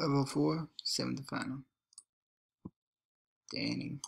Level 4, final. Danny